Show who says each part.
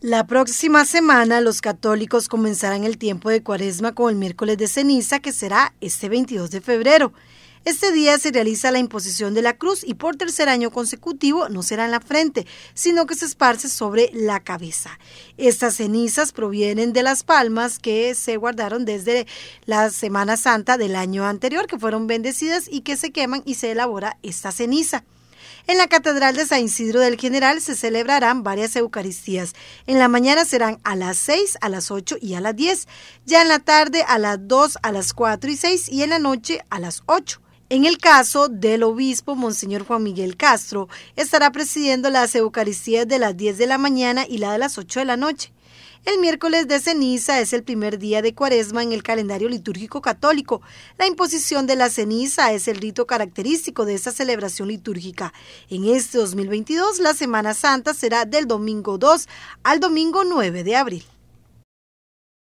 Speaker 1: La próxima semana los católicos comenzarán el tiempo de cuaresma con el miércoles de ceniza que será este 22 de febrero. Este día se realiza la imposición de la cruz y por tercer año consecutivo no será en la frente, sino que se esparce sobre la cabeza. Estas cenizas provienen de las palmas que se guardaron desde la Semana Santa del año anterior, que fueron bendecidas y que se queman y se elabora esta ceniza. En la Catedral de San Isidro del General se celebrarán varias Eucaristías. En la mañana serán a las 6, a las 8 y a las 10. Ya en la tarde a las 2, a las 4 y 6 y en la noche a las 8. En el caso del obispo Monseñor Juan Miguel Castro, estará presidiendo las Eucaristías de las 10 de la mañana y la de las 8 de la noche. El miércoles de ceniza es el primer día de cuaresma en el calendario litúrgico católico. La imposición de la ceniza es el rito característico de esta celebración litúrgica. En este 2022, la Semana Santa será del domingo 2 al domingo 9 de abril.